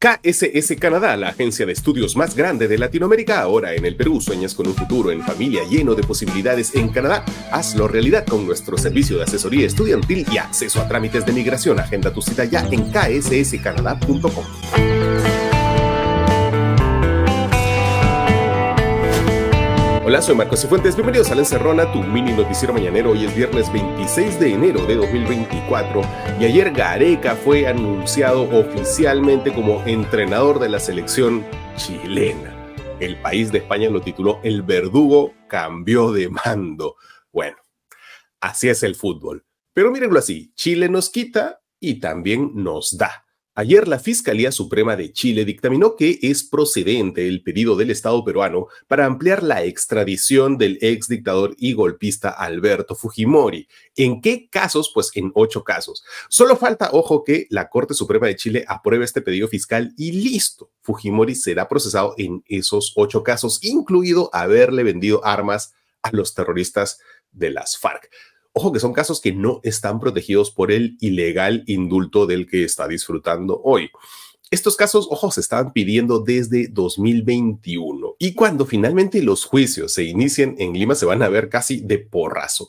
KSS Canadá, la agencia de estudios más grande de Latinoamérica, ahora en el Perú. ¿Sueñas con un futuro en familia lleno de posibilidades en Canadá? Hazlo realidad con nuestro servicio de asesoría estudiantil y acceso a trámites de migración. Agenda tu cita ya en ksscanadá.com. Hola, soy Marcos Cifuentes. Bienvenidos a La Encerrona, tu mini noticiero mañanero. Hoy es viernes 26 de enero de 2024 y ayer Gareca fue anunciado oficialmente como entrenador de la selección chilena. El país de España lo tituló El verdugo cambió de mando. Bueno, así es el fútbol. Pero mírenlo así, Chile nos quita y también nos da. Ayer la Fiscalía Suprema de Chile dictaminó que es procedente el pedido del Estado peruano para ampliar la extradición del ex dictador y golpista Alberto Fujimori. ¿En qué casos? Pues en ocho casos. Solo falta, ojo, que la Corte Suprema de Chile apruebe este pedido fiscal y listo. Fujimori será procesado en esos ocho casos, incluido haberle vendido armas a los terroristas de las FARC. Ojo que son casos que no están protegidos por el ilegal indulto del que está disfrutando hoy. Estos casos, ojo, se están pidiendo desde 2021 y cuando finalmente los juicios se inicien en Lima se van a ver casi de porrazo.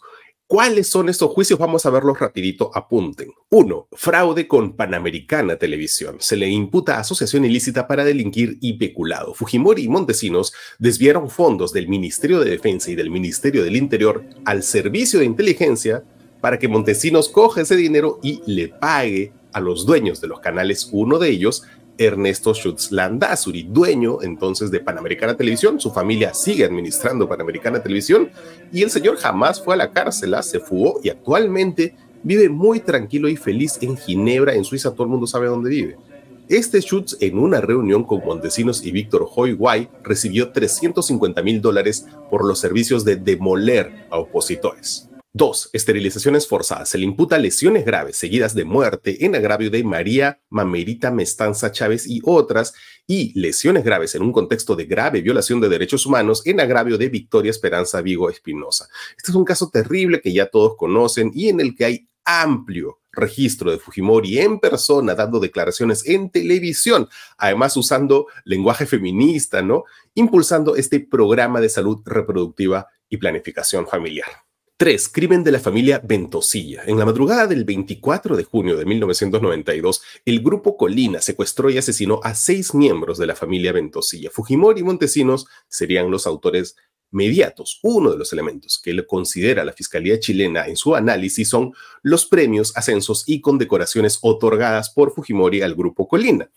¿Cuáles son estos juicios? Vamos a verlos rapidito, apunten. Uno, Fraude con Panamericana Televisión. Se le imputa asociación ilícita para delinquir y peculado. Fujimori y Montesinos desviaron fondos del Ministerio de Defensa y del Ministerio del Interior al Servicio de Inteligencia para que Montesinos coja ese dinero y le pague a los dueños de los canales, uno de ellos, Ernesto Schutz Landazuri, dueño entonces de Panamericana Televisión. Su familia sigue administrando Panamericana Televisión y el señor jamás fue a la cárcel, ¿ah? se fugó y actualmente vive muy tranquilo y feliz en Ginebra, en Suiza. Todo el mundo sabe dónde vive. Este Schutz, en una reunión con Montesinos y Víctor Hoy Guay, recibió 350 mil dólares por los servicios de demoler a opositores. Dos, Esterilizaciones forzadas. Se le imputa lesiones graves seguidas de muerte en agravio de María Mamerita Mestanza Chávez y otras, y lesiones graves en un contexto de grave violación de derechos humanos en agravio de Victoria Esperanza Vigo Espinosa. Este es un caso terrible que ya todos conocen y en el que hay amplio registro de Fujimori en persona, dando declaraciones en televisión, además usando lenguaje feminista, ¿no? Impulsando este programa de salud reproductiva y planificación familiar. 3. Crimen de la familia Ventosilla. En la madrugada del 24 de junio de 1992, el grupo Colina secuestró y asesinó a seis miembros de la familia Ventosilla. Fujimori y Montesinos serían los autores mediatos. Uno de los elementos que considera la Fiscalía chilena en su análisis son los premios, ascensos y condecoraciones otorgadas por Fujimori al grupo Colina.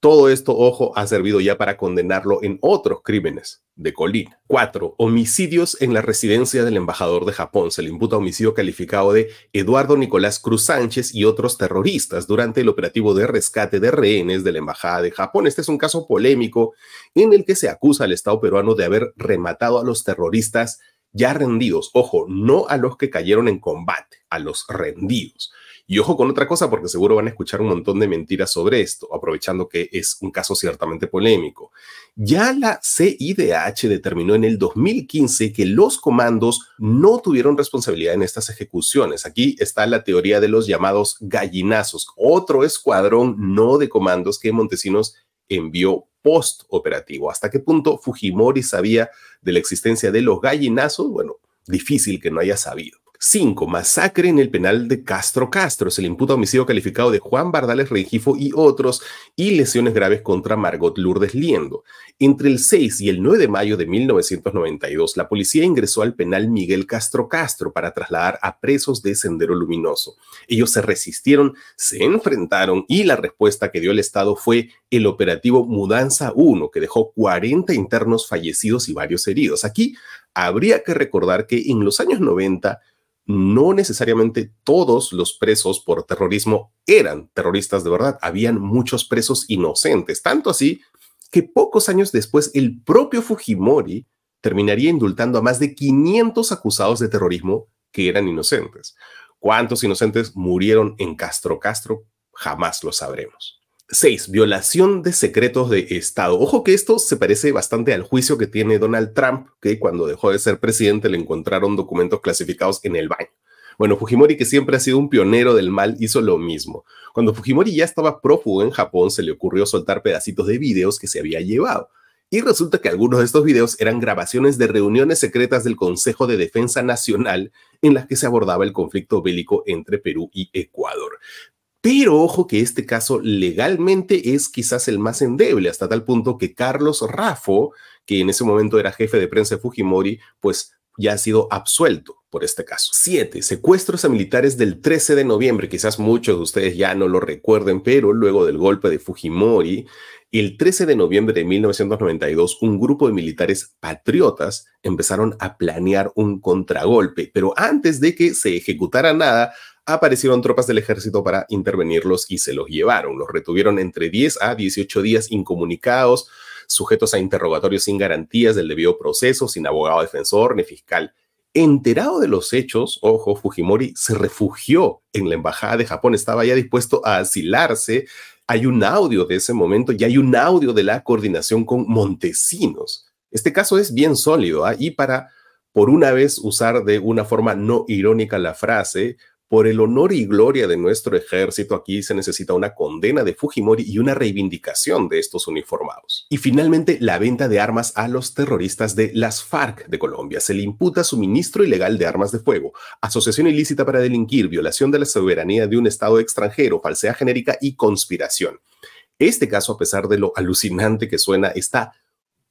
Todo esto, ojo, ha servido ya para condenarlo en otros crímenes de Colina. Cuatro, Homicidios en la residencia del embajador de Japón. Se le imputa homicidio calificado de Eduardo Nicolás Cruz Sánchez y otros terroristas durante el operativo de rescate de rehenes de la Embajada de Japón. Este es un caso polémico en el que se acusa al Estado peruano de haber rematado a los terroristas ya rendidos. Ojo, no a los que cayeron en combate, a los rendidos. Y ojo con otra cosa, porque seguro van a escuchar un montón de mentiras sobre esto, aprovechando que es un caso ciertamente polémico. Ya la CIDH determinó en el 2015 que los comandos no tuvieron responsabilidad en estas ejecuciones. Aquí está la teoría de los llamados gallinazos, otro escuadrón no de comandos que Montesinos envió post operativo. ¿Hasta qué punto Fujimori sabía de la existencia de los gallinazos? Bueno, difícil que no haya sabido. 5. Masacre en el penal de Castro Castro. Se le imputa homicidio calificado de Juan Bardales Regifo y otros y lesiones graves contra Margot Lourdes Liendo. Entre el 6 y el 9 de mayo de 1992, la policía ingresó al penal Miguel Castro Castro para trasladar a presos de Sendero Luminoso. Ellos se resistieron, se enfrentaron y la respuesta que dio el Estado fue el operativo Mudanza 1, que dejó 40 internos fallecidos y varios heridos. Aquí habría que recordar que en los años 90, no necesariamente todos los presos por terrorismo eran terroristas de verdad. Habían muchos presos inocentes, tanto así que pocos años después el propio Fujimori terminaría indultando a más de 500 acusados de terrorismo que eran inocentes. ¿Cuántos inocentes murieron en Castro Castro? Jamás lo sabremos. 6. Violación de secretos de Estado. Ojo que esto se parece bastante al juicio que tiene Donald Trump, que cuando dejó de ser presidente le encontraron documentos clasificados en el baño. Bueno, Fujimori, que siempre ha sido un pionero del mal, hizo lo mismo. Cuando Fujimori ya estaba prófugo en Japón, se le ocurrió soltar pedacitos de videos que se había llevado. Y resulta que algunos de estos videos eran grabaciones de reuniones secretas del Consejo de Defensa Nacional en las que se abordaba el conflicto bélico entre Perú y Ecuador. Pero ojo que este caso legalmente es quizás el más endeble, hasta tal punto que Carlos Raffo, que en ese momento era jefe de prensa de Fujimori, pues ya ha sido absuelto por este caso. 7. Secuestros a militares del 13 de noviembre. Quizás muchos de ustedes ya no lo recuerden, pero luego del golpe de Fujimori, el 13 de noviembre de 1992, un grupo de militares patriotas empezaron a planear un contragolpe, pero antes de que se ejecutara nada, aparecieron tropas del ejército para intervenirlos y se los llevaron. Los retuvieron entre 10 a 18 días incomunicados, sujetos a interrogatorios sin garantías del debido proceso, sin abogado defensor ni fiscal. Enterado de los hechos, ojo, Fujimori se refugió en la embajada de Japón, estaba ya dispuesto a asilarse. Hay un audio de ese momento y hay un audio de la coordinación con Montesinos. Este caso es bien sólido ¿ah? y para, por una vez, usar de una forma no irónica la frase, por el honor y gloria de nuestro ejército, aquí se necesita una condena de Fujimori y una reivindicación de estos uniformados. Y finalmente, la venta de armas a los terroristas de las FARC de Colombia. Se le imputa suministro ilegal de armas de fuego, asociación ilícita para delinquir, violación de la soberanía de un Estado extranjero, falsedad genérica y conspiración. Este caso, a pesar de lo alucinante que suena, está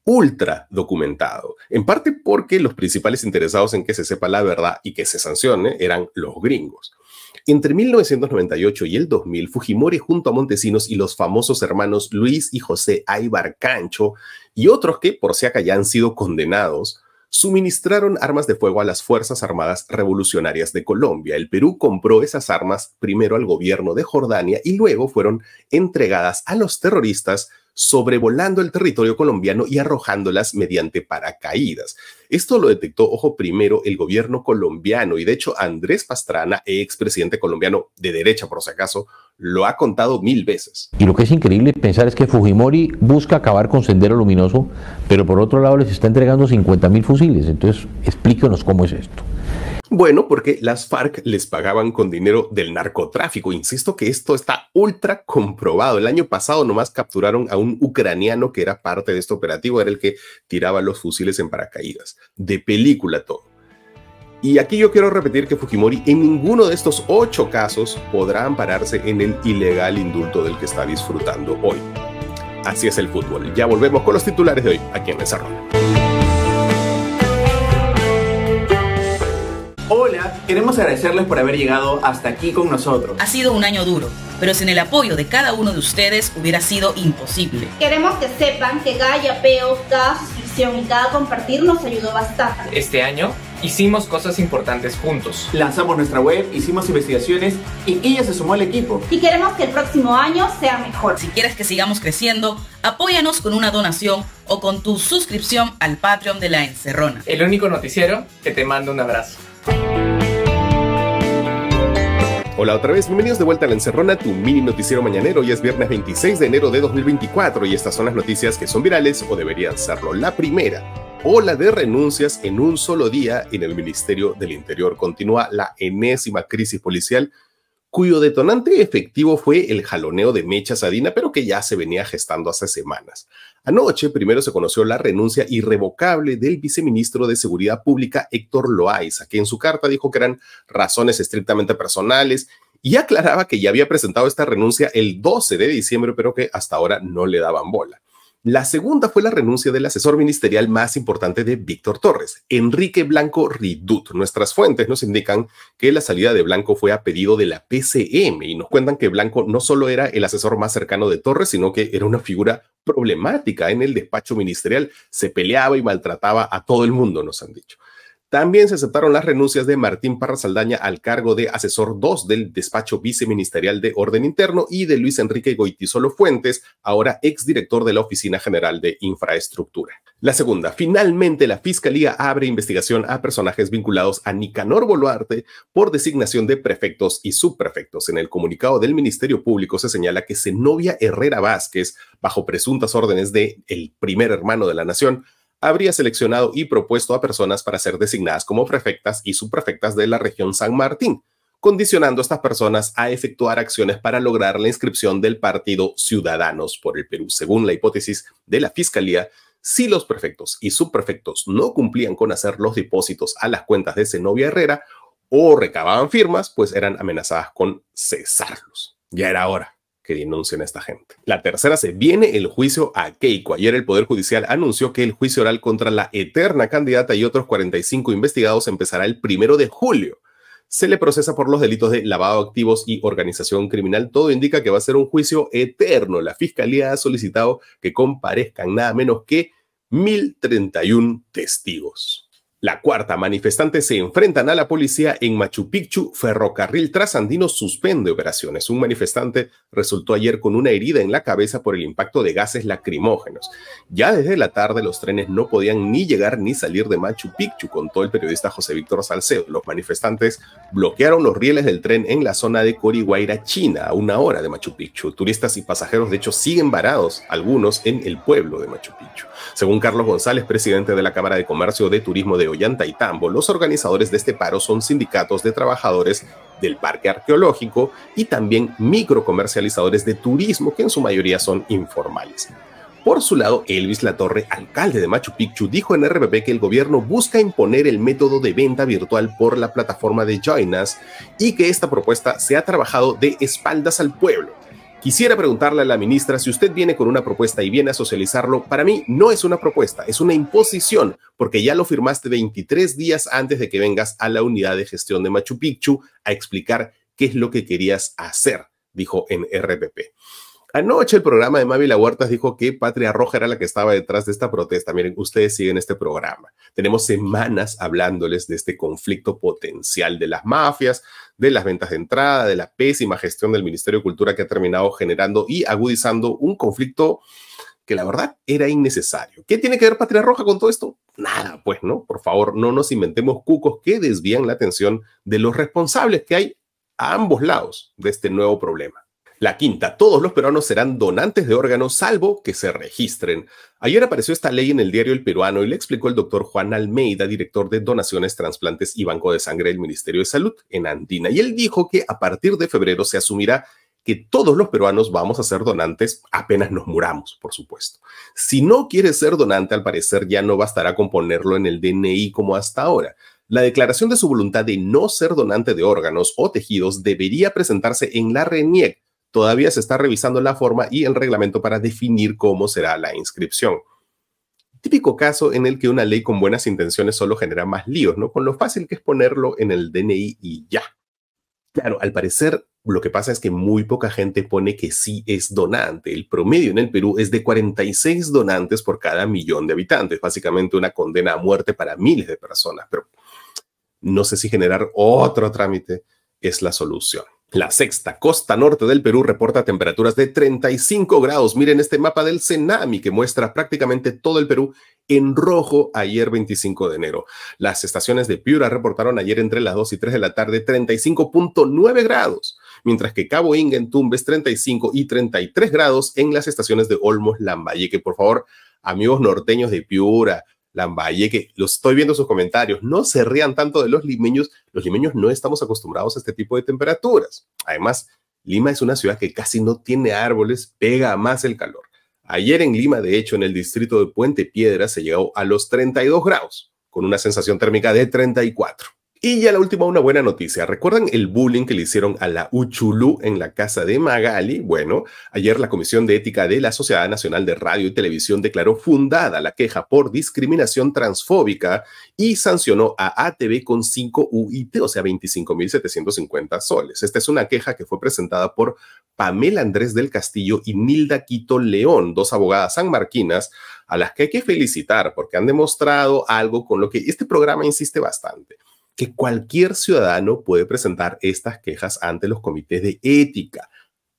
ultra documentado, en parte porque los principales interesados en que se sepa la verdad y que se sancione eran los gringos. Entre 1998 y el 2000, Fujimori junto a Montesinos y los famosos hermanos Luis y José Aybar Cancho y otros que, por si acá ya han sido condenados, suministraron armas de fuego a las Fuerzas Armadas Revolucionarias de Colombia. El Perú compró esas armas primero al gobierno de Jordania y luego fueron entregadas a los terroristas sobrevolando el territorio colombiano y arrojándolas mediante paracaídas. Esto lo detectó, ojo, primero el gobierno colombiano y de hecho Andrés Pastrana, expresidente colombiano de derecha por si acaso, lo ha contado mil veces. Y lo que es increíble pensar es que Fujimori busca acabar con Sendero Luminoso, pero por otro lado les está entregando 50 mil fusiles. Entonces, explíquenos cómo es esto. Bueno, porque las FARC les pagaban con dinero del narcotráfico. Insisto que esto está ultra comprobado. El año pasado nomás capturaron a un ucraniano que era parte de este operativo, era el que tiraba los fusiles en paracaídas. De película todo. Y aquí yo quiero repetir que Fujimori en ninguno de estos ocho casos podrá ampararse en el ilegal indulto del que está disfrutando hoy. Así es el fútbol. Ya volvemos con los titulares de hoy aquí en Desarrollo. Hola, queremos agradecerles por haber llegado hasta aquí con nosotros. Ha sido un año duro, pero sin el apoyo de cada uno de ustedes hubiera sido imposible. Queremos que sepan que cada yapeo, cada suscripción y cada compartir nos ayudó bastante. Este año hicimos cosas importantes juntos. Lanzamos nuestra web, hicimos investigaciones y ella se sumó al equipo. Y queremos que el próximo año sea mejor. Si quieres que sigamos creciendo, apóyanos con una donación o con tu suscripción al Patreon de La Encerrona. El único noticiero que te manda un abrazo. Hola otra vez, bienvenidos de vuelta a La Encerrona, tu mini noticiero mañanero. Hoy es viernes 26 de enero de 2024 y estas son las noticias que son virales o deberían serlo. La primera, ola de renuncias en un solo día en el Ministerio del Interior. Continúa la enésima crisis policial cuyo detonante efectivo fue el jaloneo de Mecha Sadina, pero que ya se venía gestando hace semanas. Anoche primero se conoció la renuncia irrevocable del viceministro de Seguridad Pública Héctor Loaiza, que en su carta dijo que eran razones estrictamente personales y aclaraba que ya había presentado esta renuncia el 12 de diciembre, pero que hasta ahora no le daban bola. La segunda fue la renuncia del asesor ministerial más importante de Víctor Torres, Enrique Blanco Ridut. Nuestras fuentes nos indican que la salida de Blanco fue a pedido de la PCM y nos cuentan que Blanco no solo era el asesor más cercano de Torres, sino que era una figura problemática en el despacho ministerial. Se peleaba y maltrataba a todo el mundo, nos han dicho. También se aceptaron las renuncias de Martín Parra Saldaña al cargo de asesor 2 del despacho viceministerial de Orden Interno y de Luis Enrique Goitizolo Fuentes, ahora exdirector de la Oficina General de Infraestructura. La segunda, finalmente la Fiscalía abre investigación a personajes vinculados a Nicanor Boluarte por designación de prefectos y subprefectos. En el comunicado del Ministerio Público se señala que Zenobia Herrera Vázquez, bajo presuntas órdenes de el primer hermano de la nación, habría seleccionado y propuesto a personas para ser designadas como prefectas y subprefectas de la región San Martín, condicionando a estas personas a efectuar acciones para lograr la inscripción del partido Ciudadanos por el Perú, según la hipótesis de la Fiscalía. Si los prefectos y subprefectos no cumplían con hacer los depósitos a las cuentas de Zenobia Herrera o recababan firmas, pues eran amenazadas con cesarlos. Ya era hora que denuncian a esta gente. La tercera se viene el juicio a Keiko. Ayer el Poder Judicial anunció que el juicio oral contra la eterna candidata y otros 45 investigados empezará el primero de julio. Se le procesa por los delitos de lavado de activos y organización criminal. Todo indica que va a ser un juicio eterno. La Fiscalía ha solicitado que comparezcan nada menos que 1.031 testigos. La cuarta, manifestantes se enfrentan a la policía en Machu Picchu, ferrocarril trasandino suspende operaciones. Un manifestante resultó ayer con una herida en la cabeza por el impacto de gases lacrimógenos. Ya desde la tarde los trenes no podían ni llegar ni salir de Machu Picchu, contó el periodista José Víctor Salcedo. Los manifestantes bloquearon los rieles del tren en la zona de Corihuayra, China, a una hora de Machu Picchu. Turistas y pasajeros de hecho siguen varados, algunos en el pueblo de Machu Picchu. Según Carlos González, presidente de la Cámara de Comercio de Turismo de Ollantaytambo, los organizadores de este paro son sindicatos de trabajadores del parque arqueológico y también microcomercializadores de turismo, que en su mayoría son informales. Por su lado, Elvis Latorre, alcalde de Machu Picchu, dijo en RPP que el gobierno busca imponer el método de venta virtual por la plataforma de Join y que esta propuesta se ha trabajado de espaldas al pueblo Quisiera preguntarle a la ministra si usted viene con una propuesta y viene a socializarlo. Para mí no es una propuesta, es una imposición, porque ya lo firmaste 23 días antes de que vengas a la unidad de gestión de Machu Picchu a explicar qué es lo que querías hacer, dijo en RPP. Anoche el programa de La Huertas dijo que Patria Roja era la que estaba detrás de esta protesta. Miren, ustedes siguen este programa. Tenemos semanas hablándoles de este conflicto potencial de las mafias, de las ventas de entrada, de la pésima gestión del Ministerio de Cultura que ha terminado generando y agudizando un conflicto que la verdad era innecesario. ¿Qué tiene que ver Patria Roja con todo esto? Nada, pues no, por favor, no nos inventemos cucos que desvían la atención de los responsables que hay a ambos lados de este nuevo problema. La quinta, todos los peruanos serán donantes de órganos salvo que se registren. Ayer apareció esta ley en el diario El Peruano y le explicó el doctor Juan Almeida, director de Donaciones, Transplantes y Banco de Sangre del Ministerio de Salud en Andina. Y él dijo que a partir de febrero se asumirá que todos los peruanos vamos a ser donantes apenas nos muramos, por supuesto. Si no quiere ser donante, al parecer ya no bastará con ponerlo en el DNI como hasta ahora. La declaración de su voluntad de no ser donante de órganos o tejidos debería presentarse en la RENIEC, Todavía se está revisando la forma y el reglamento para definir cómo será la inscripción. Típico caso en el que una ley con buenas intenciones solo genera más líos, ¿no? Con lo fácil que es ponerlo en el DNI y ya. Claro, al parecer lo que pasa es que muy poca gente pone que sí es donante. El promedio en el Perú es de 46 donantes por cada millón de habitantes, básicamente una condena a muerte para miles de personas, pero no sé si generar otro trámite es la solución. La sexta costa norte del Perú reporta temperaturas de 35 grados. Miren este mapa del tsunami que muestra prácticamente todo el Perú en rojo ayer 25 de enero. Las estaciones de Piura reportaron ayer entre las 2 y 3 de la tarde 35.9 grados, mientras que Cabo Inga en Tumbes 35 y 33 grados en las estaciones de Olmos Lambayeque. Por favor, amigos norteños de Piura, Lambaye, que los estoy viendo sus comentarios, no se rían tanto de los limeños, los limeños no estamos acostumbrados a este tipo de temperaturas. Además, Lima es una ciudad que casi no tiene árboles, pega más el calor. Ayer en Lima, de hecho, en el distrito de Puente Piedra se llegó a los 32 grados, con una sensación térmica de 34. Y ya la última, una buena noticia. ¿Recuerdan el bullying que le hicieron a la Uchulú en la casa de Magali? Bueno, ayer la Comisión de Ética de la Sociedad Nacional de Radio y Televisión declaró fundada la queja por discriminación transfóbica y sancionó a ATV con 5 UIT, o sea, 25.750 soles. Esta es una queja que fue presentada por Pamela Andrés del Castillo y Nilda Quito León, dos abogadas sanmarquinas a las que hay que felicitar porque han demostrado algo con lo que este programa insiste bastante que cualquier ciudadano puede presentar estas quejas ante los comités de ética.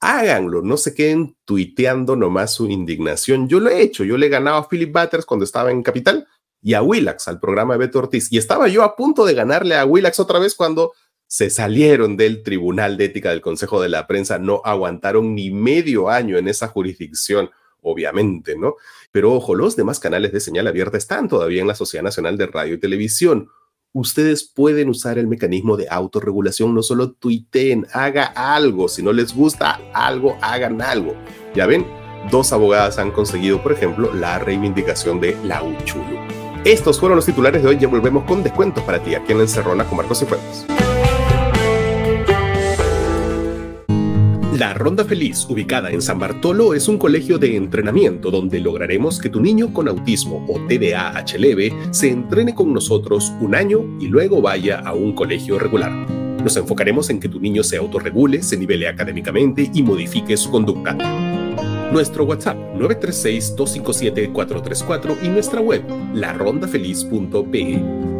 Háganlo, no se queden tuiteando nomás su indignación. Yo lo he hecho, yo le he ganado a Philip Butters cuando estaba en Capital y a Willax, al programa de Beto Ortiz. Y estaba yo a punto de ganarle a Willax otra vez cuando se salieron del Tribunal de Ética del Consejo de la Prensa, no aguantaron ni medio año en esa jurisdicción, obviamente, ¿no? Pero ojo, los demás canales de señal abierta están todavía en la Sociedad Nacional de Radio y Televisión ustedes pueden usar el mecanismo de autorregulación, no solo tuiteen, haga algo, si no les gusta algo, hagan algo. Ya ven, dos abogadas han conseguido, por ejemplo, la reivindicación de la Uchulu. Estos fueron los titulares de hoy, ya volvemos con descuentos para ti aquí en Encerrona con Marcos y La Ronda Feliz, ubicada en San Bartolo, es un colegio de entrenamiento donde lograremos que tu niño con autismo o TDAH leve se entrene con nosotros un año y luego vaya a un colegio regular. Nos enfocaremos en que tu niño se autorregule, se nivele académicamente y modifique su conducta. Nuestro WhatsApp 936-257-434 y nuestra web larondafeliz.pe.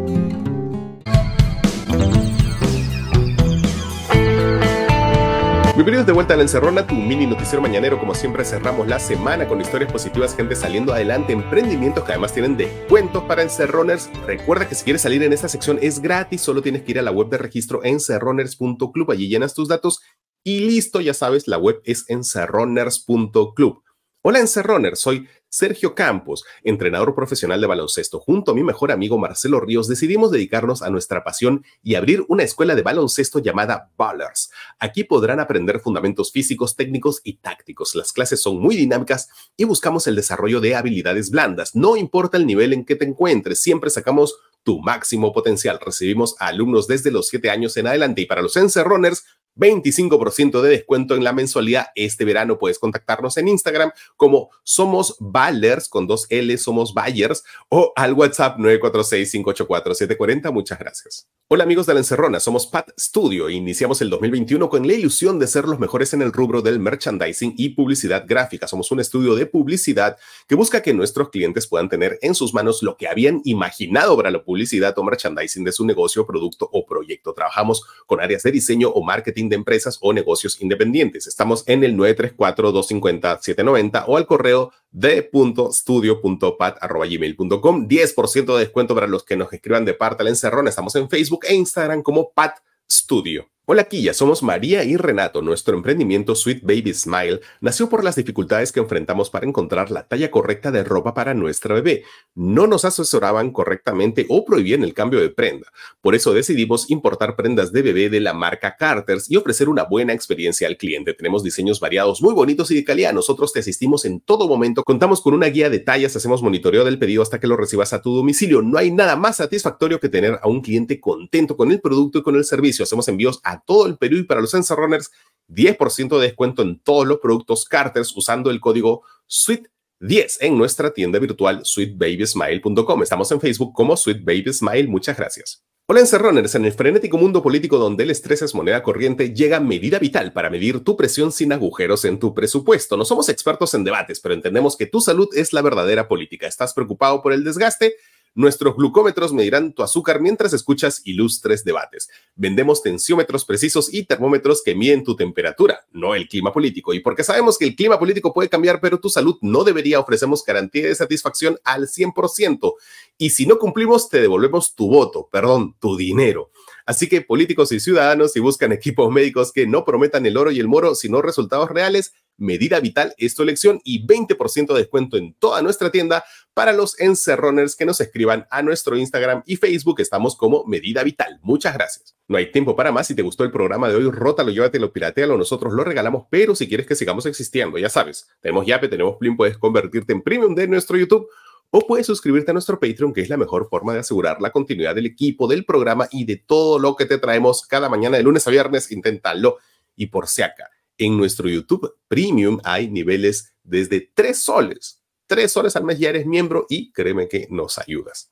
Bienvenidos de vuelta a Encerrona, tu mini noticiero mañanero. Como siempre, cerramos la semana con historias positivas, gente saliendo adelante, emprendimientos que además tienen descuentos para Encerroners. Recuerda que si quieres salir en esta sección es gratis, solo tienes que ir a la web de registro encerroners.club, allí llenas tus datos y listo, ya sabes, la web es encerroners.club. Hola Encerroner, soy Sergio Campos, entrenador profesional de baloncesto. Junto a mi mejor amigo Marcelo Ríos decidimos dedicarnos a nuestra pasión y abrir una escuela de baloncesto llamada Ballers. Aquí podrán aprender fundamentos físicos, técnicos y tácticos. Las clases son muy dinámicas y buscamos el desarrollo de habilidades blandas. No importa el nivel en que te encuentres, siempre sacamos tu máximo potencial. Recibimos alumnos desde los 7 años en adelante y para los Encerroners 25% de descuento en la mensualidad este verano. Puedes contactarnos en Instagram como Somos Ballers con dos L, Somos Ballers o al WhatsApp 946-584-740. Muchas gracias. Hola amigos de la Encerrona, somos Pat Studio iniciamos el 2021 con la ilusión de ser los mejores en el rubro del merchandising y publicidad gráfica. Somos un estudio de publicidad que busca que nuestros clientes puedan tener en sus manos lo que habían imaginado para la publicidad o merchandising de su negocio, producto o proyecto. Trabajamos con áreas de diseño o marketing de empresas o negocios independientes. Estamos en el 934-250-790 o al correo por 10% de descuento para los que nos escriban de parte al encerrón. Estamos en Facebook e Instagram como Pat Studio. Hola Quilla, somos María y Renato. Nuestro emprendimiento Sweet Baby Smile nació por las dificultades que enfrentamos para encontrar la talla correcta de ropa para nuestra bebé. No nos asesoraban correctamente o prohibían el cambio de prenda. Por eso decidimos importar prendas de bebé de la marca Carters y ofrecer una buena experiencia al cliente. Tenemos diseños variados muy bonitos y de calidad. Nosotros te asistimos en todo momento. Contamos con una guía de tallas, hacemos monitoreo del pedido hasta que lo recibas a tu domicilio. No hay nada más satisfactorio que tener a un cliente contento con el producto y con el servicio. Hacemos envíos a todo el Perú y para los Encerroners 10% de descuento en todos los productos Carters usando el código SWEET10 en nuestra tienda virtual sweetbabysmile.com. Estamos en Facebook como Sweet Smile. Muchas gracias. Hola Encerroners, en el frenético mundo político donde el estrés es moneda corriente, llega Medida Vital para medir tu presión sin agujeros en tu presupuesto. No somos expertos en debates, pero entendemos que tu salud es la verdadera política. ¿Estás preocupado por el desgaste? Nuestros glucómetros medirán tu azúcar mientras escuchas ilustres debates. Vendemos tensiómetros precisos y termómetros que miden tu temperatura, no el clima político. Y porque sabemos que el clima político puede cambiar, pero tu salud no debería, ofrecemos garantía de satisfacción al 100%. Y si no cumplimos, te devolvemos tu voto, perdón, tu dinero. Así que políticos y ciudadanos, si buscan equipos médicos que no prometan el oro y el moro, sino resultados reales, medida vital es tu elección y 20% de descuento en toda nuestra tienda para los encerroners que nos escriban a nuestro Instagram y Facebook. Estamos como medida vital. Muchas gracias. No hay tiempo para más. Si te gustó el programa de hoy, rótalo, llévatelo, piratealo. Nosotros lo regalamos, pero si quieres que sigamos existiendo, ya sabes, tenemos Yape, tenemos Plim, puedes convertirte en premium de nuestro YouTube o puedes suscribirte a nuestro Patreon, que es la mejor forma de asegurar la continuidad del equipo, del programa y de todo lo que te traemos cada mañana de lunes a viernes. Inténtalo y por si acaso en nuestro YouTube Premium hay niveles desde tres soles. Tres soles al mes ya eres miembro y créeme que nos ayudas.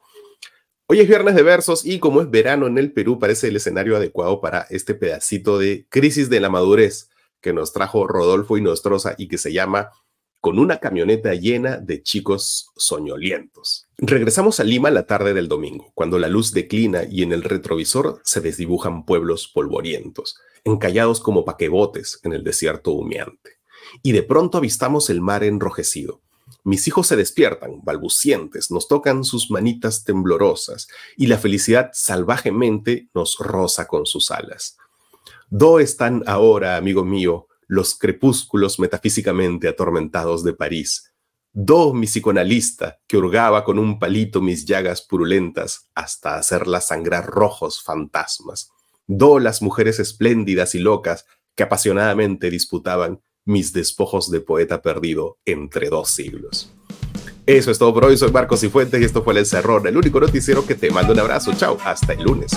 Hoy es viernes de versos y como es verano en el Perú, parece el escenario adecuado para este pedacito de crisis de la madurez que nos trajo Rodolfo y Nostrosa y que se llama con una camioneta llena de chicos soñolientos. Regresamos a Lima la tarde del domingo, cuando la luz declina y en el retrovisor se desdibujan pueblos polvorientos, encallados como paquebotes en el desierto humeante. Y de pronto avistamos el mar enrojecido. Mis hijos se despiertan, balbucientes, nos tocan sus manitas temblorosas y la felicidad salvajemente nos roza con sus alas. Do están ahora, amigo mío, los crepúsculos metafísicamente atormentados de París. Do, mi psicoanalista, que hurgaba con un palito mis llagas purulentas hasta hacerlas sangrar rojos fantasmas. Do, las mujeres espléndidas y locas que apasionadamente disputaban mis despojos de poeta perdido entre dos siglos. Eso es todo por hoy. Soy Marcos Cifuentes y esto fue El Cerrón, el único noticiero que te mando un abrazo. Chao, hasta el lunes.